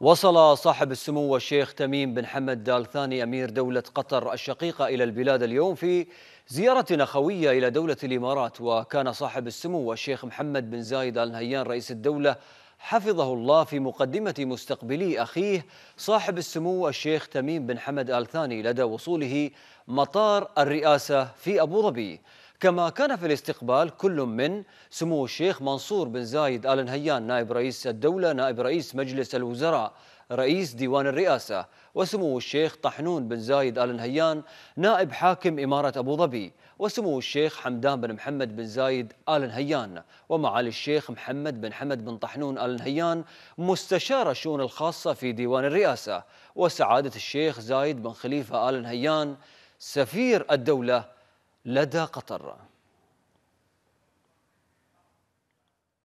وصل صاحب السمو الشيخ تميم بن حمد آل ثاني أمير دولة قطر الشقيقة إلى البلاد اليوم في زيارة نخوية إلى دولة الإمارات وكان صاحب السمو الشيخ محمد بن زايد آل نهيان رئيس الدولة حفظه الله في مقدمة مستقبلي أخيه صاحب السمو الشيخ تميم بن حمد آل ثاني لدى وصوله مطار الرئاسة في أبو ظبي كما كان في الاستقبال كل من سمو الشيخ منصور بن زايد آل نهيان نائب رئيس الدولة نائب رئيس مجلس الوزراء رئيس ديوان الرئاسة وسمو الشيخ طحنون بن زايد آل نهيان نائب حاكم إمارة أبو ظبي وسمو الشيخ حمدان بن محمد بن زايد آل نهيان ومعالي الشيخ محمد بن حمد بن طحنون آل نهيان مستشار الشؤون الخاصة في ديوان الرئاسة وسعادة الشيخ زايد بن خليفة آل نهيان سفير الدولة لدى قطر